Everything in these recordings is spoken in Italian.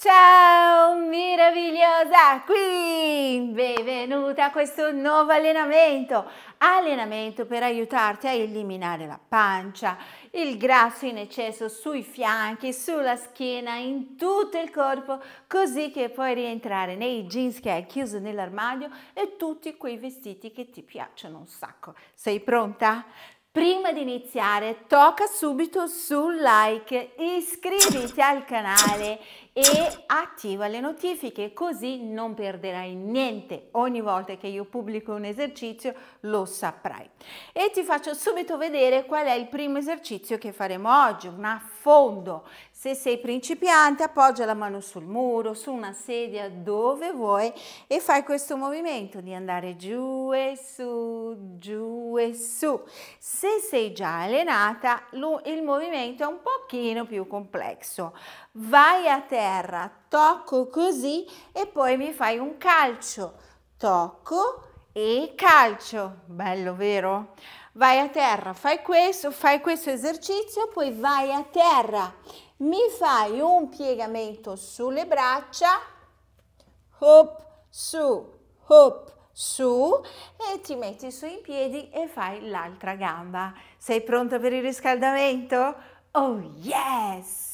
Ciao meravigliosa qui! Benvenuta a questo nuovo allenamento. Allenamento per aiutarti a eliminare la pancia, il grasso in eccesso sui fianchi, sulla schiena, in tutto il corpo, così che puoi rientrare nei jeans che hai chiuso nell'armadio e tutti quei vestiti che ti piacciono un sacco. Sei pronta? Prima di iniziare tocca subito sul like, iscriviti al canale e attiva le notifiche così non perderai niente. Ogni volta che io pubblico un esercizio lo saprai. E ti faccio subito vedere qual è il primo esercizio che faremo oggi, un affondo. Se sei principiante appoggia la mano sul muro, su una sedia, dove vuoi e fai questo movimento di andare giù e su, giù e su. Se sei già allenata il movimento è un pochino più complesso vai a terra, tocco così e poi mi fai un calcio, tocco e calcio, bello vero? Vai a terra, fai questo, fai questo esercizio, poi vai a terra, mi fai un piegamento sulle braccia, hop, su, hop, su e ti metti su in piedi e fai l'altra gamba. Sei pronta per il riscaldamento? Oh yes!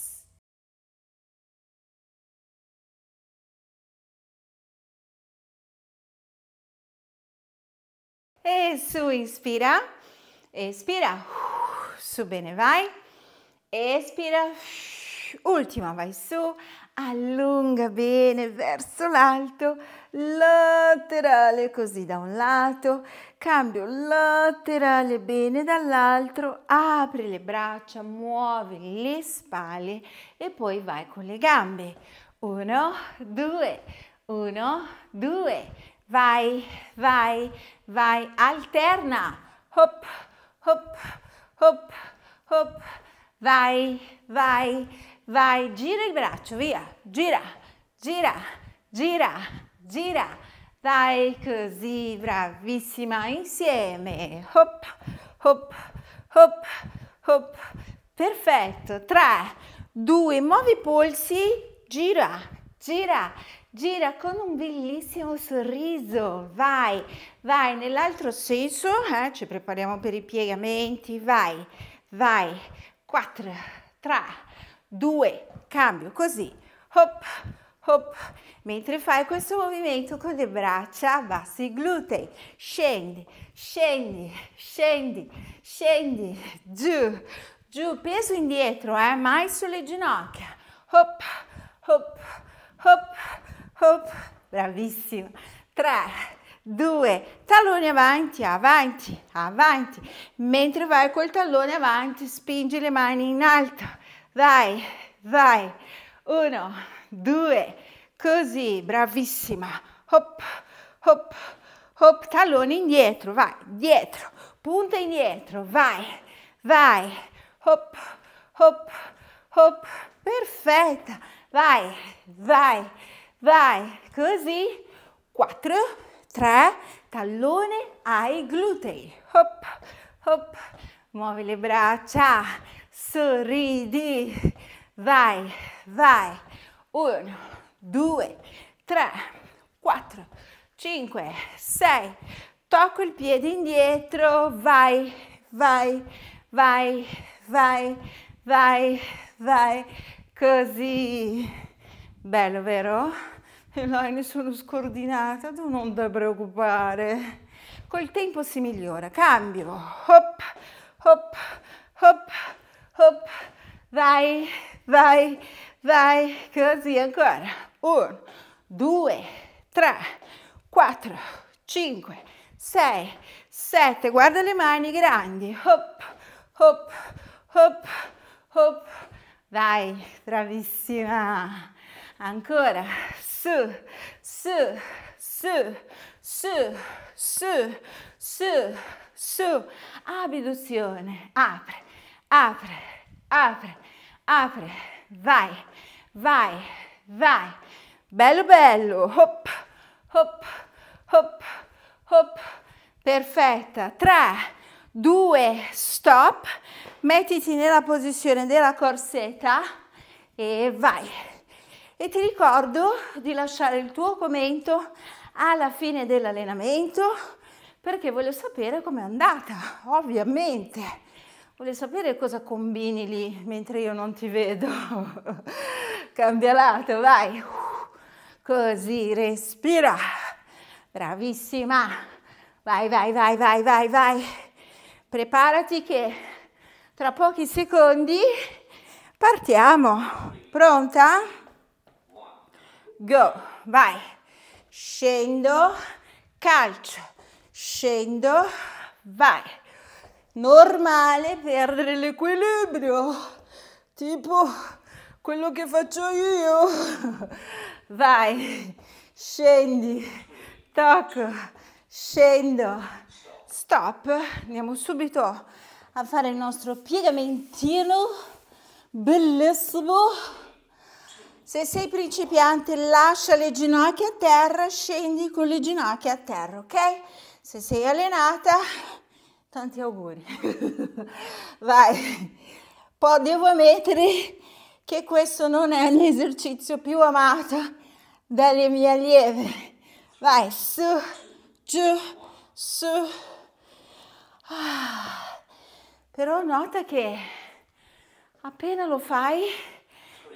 e su, inspira, espira, su, bene, vai, espira, ultima, vai su, allunga bene verso l'alto, laterale così da un lato, cambio laterale bene dall'altro, apri le braccia, muovi le spalle e poi vai con le gambe. Uno, due, uno, due, vai, vai, vai, alterna, hop, hop, hop, hop, vai, vai, vai, gira il braccio, via, gira, gira, gira, gira, vai così, bravissima, insieme, hop, hop, hop, hop, perfetto, tre, due, muovi i polsi, gira, gira, gira con un bellissimo sorriso, vai, vai nell'altro senso, eh? ci prepariamo per i piegamenti, vai, vai, 4, 3, 2, cambio, così, hop, hop, mentre fai questo movimento con le braccia abbassi i glutei, scendi, scendi, scendi, scendi, giù, giù, peso indietro, eh? mai sulle ginocchia, hop, hop, hop, hop, bravissimo, 3, 2, talloni avanti, avanti, avanti, mentre vai col tallone avanti, spingi le mani in alto, vai, vai, 1, 2, così, bravissima, hop, hop, hop, tallone indietro, vai, dietro, punta indietro, vai, vai, hop, hop, hop, perfetta, vai, vai, vai, così, 4, 3, tallone ai glutei, hop, hop, muovi le braccia, sorridi, vai, vai, 1, 2, 3, 4, 5, 6, tocco il piede indietro, vai, vai, vai, vai, vai, vai, così, Bello, vero? Elaine, sono scordinata, tu non ti preoccupare. Col tempo si migliora. Cambio. Hop, hop, hop, hop. Vai, vai, vai. Così ancora. Uno, due, tre, quattro, cinque, sei, sette. Guarda le mani grandi. Hop, hop, hop, hop. Vai, bravissima ancora, su, su, su, su, su, su, su, abduzione, apre, apre, apre, apre, vai, vai, vai, bello bello, hop, hop, hop, hop, perfetta, 3, 2, stop, mettiti nella posizione della corsetta e vai e ti ricordo di lasciare il tuo commento alla fine dell'allenamento perché voglio sapere com'è andata, ovviamente. Voglio sapere cosa combini lì mentre io non ti vedo. Cambia lato, vai. Così, respira. Bravissima. Vai, vai, vai, vai, vai, vai. Preparati che tra pochi secondi partiamo. Pronta? go, vai, scendo, calcio, scendo, vai, normale, perdere l'equilibrio, tipo quello che faccio io, vai, scendi, tocco, scendo, stop, andiamo subito a fare il nostro piegamentino, bellissimo, se sei principiante, lascia le ginocchia a terra, scendi con le ginocchia a terra, ok? Se sei allenata, tanti auguri. Vai. Poi devo ammettere che questo non è l'esercizio più amato dalle mie allieve. Vai, su, giù, su. Ah. Però nota che appena lo fai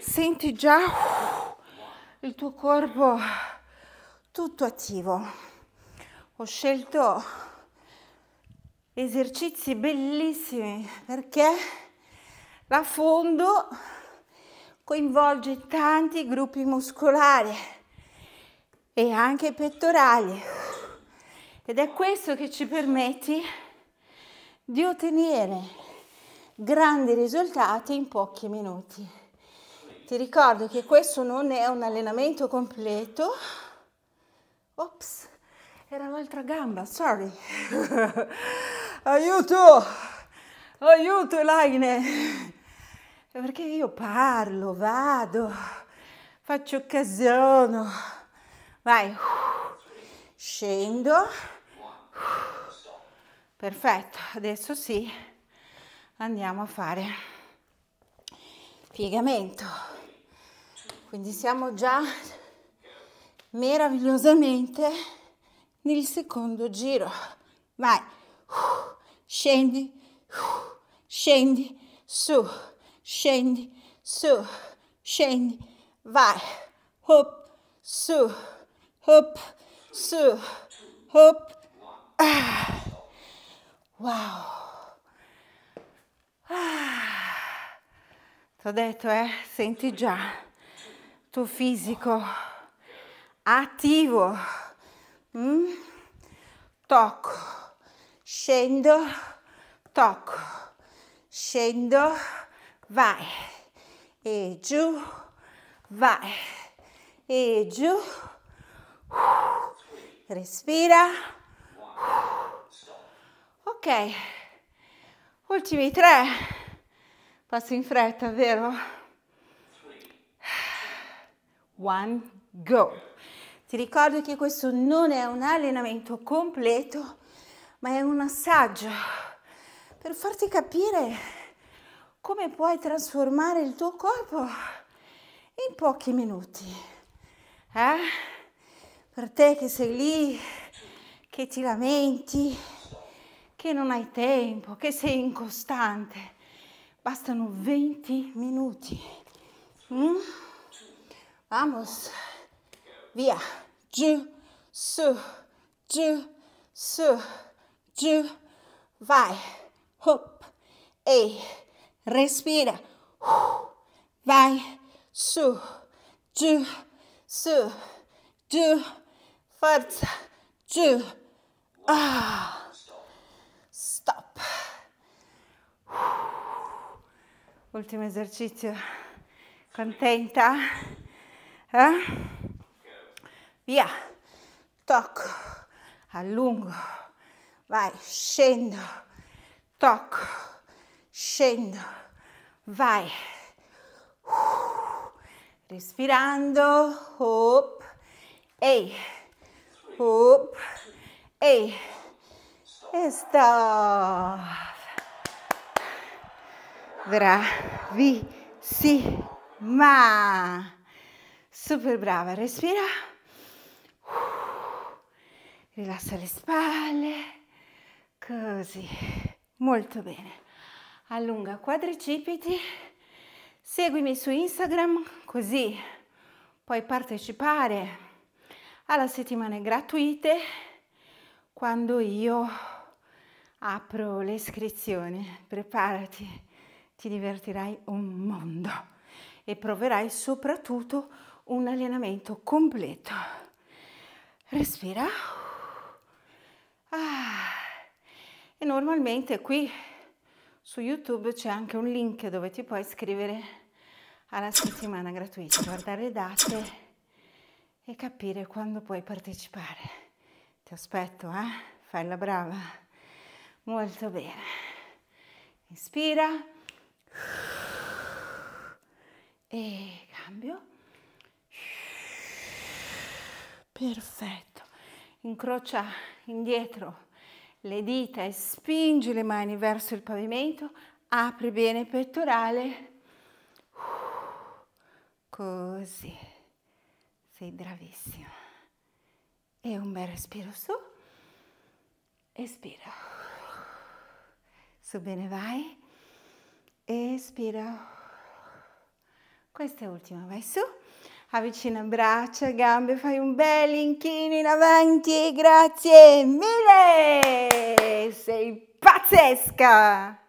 senti già uh, il tuo corpo tutto attivo. Ho scelto esercizi bellissimi perché la fondo coinvolge tanti gruppi muscolari e anche pettorali ed è questo che ci permette di ottenere grandi risultati in pochi minuti. Ti ricordo che questo non è un allenamento completo. Ops, era un'altra gamba, sorry. aiuto, aiuto Laine. Perché io parlo, vado, faccio casino. Vai, scendo. Perfetto, adesso sì, andiamo a fare piegamento. Quindi siamo già meravigliosamente nel secondo giro. Vai, scendi, scendi, su, scendi, su, scendi, vai, hop, su, hop, su, hop. Ah. Wow. Ah. T'ho detto, eh, senti già tuo fisico attivo. Mm? Tocco, scendo, tocco, scendo, vai e giù, vai e giù. respira. ok, ultimi tre. Passo in fretta, vero? one, go. Ti ricordo che questo non è un allenamento completo, ma è un assaggio per farti capire come puoi trasformare il tuo corpo in pochi minuti. Eh? Per te che sei lì, che ti lamenti, che non hai tempo, che sei incostante, bastano 20 minuti. Mm? Vamos. Via. Giù, su, giù, su, giù. Vai. Hop. E respira. Vai. Su, giù, su, giù. Forza. Giù. Ah. Stop. Ultimo esercizio. Contenta? eh? via, tocco, allungo, vai, scendo, tocco, scendo, vai, respirando, hop, ehi, hop, ehi, e stop, bravissima super brava, respira, uh, rilassa le spalle, così, molto bene, allunga quadricipiti, seguimi su Instagram così puoi partecipare alla settimana gratuite quando io apro le iscrizioni, preparati, ti divertirai un mondo e proverai soprattutto a un allenamento completo. Respira. Ah. E normalmente qui su YouTube c'è anche un link dove ti puoi iscrivere alla settimana gratuita, guardare le date e capire quando puoi partecipare. Ti aspetto, eh? Fai la brava. Molto bene. Inspira. E cambio. Perfetto. Incrocia indietro le dita e spingi le mani verso il pavimento. Apri bene il pettorale. Così. Sei bravissima. E un bel respiro su. Espira. Su bene vai. Espira. Questa è l'ultima, vai su avvicina braccia, gambe, fai un bel inchino in avanti, grazie mille, sei pazzesca!